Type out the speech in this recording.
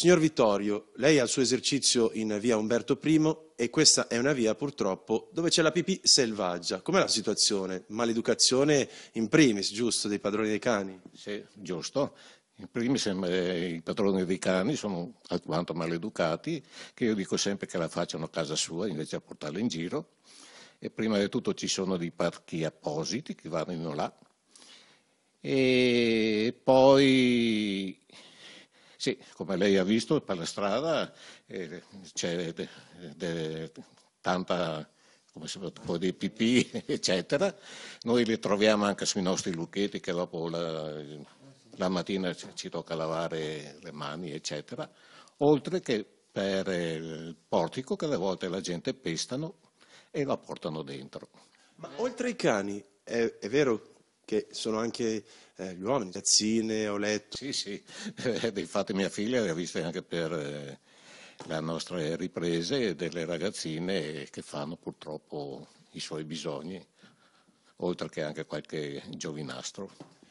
Signor Vittorio, lei ha il suo esercizio in via Umberto I e questa è una via purtroppo dove c'è la pipì selvaggia. Com'è la situazione? Maleducazione in primis, giusto, dei padroni dei cani? Sì, giusto. In primis eh, i padroni dei cani sono alquanto maleducati, che io dico sempre che la facciano a casa sua invece di portarla in giro. E prima di tutto ci sono dei parchi appositi che vanno in là. E poi sì, come lei ha visto, per la strada eh, c'è de, de, tanta come si può dire, pipì, eccetera. Noi li troviamo anche sui nostri lucchetti che dopo la, la mattina ci tocca lavare le mani, eccetera. Oltre che per il portico che alle volte la gente pestano e la portano dentro. Ma oltre ai cani, è, è vero che sono anche eh, gli uomini, tazzine, ho letto. Sì, sì, eh, infatti mia figlia le ha viste anche per eh, le nostre riprese delle ragazzine che fanno purtroppo i suoi bisogni, oltre che anche qualche giovinastro.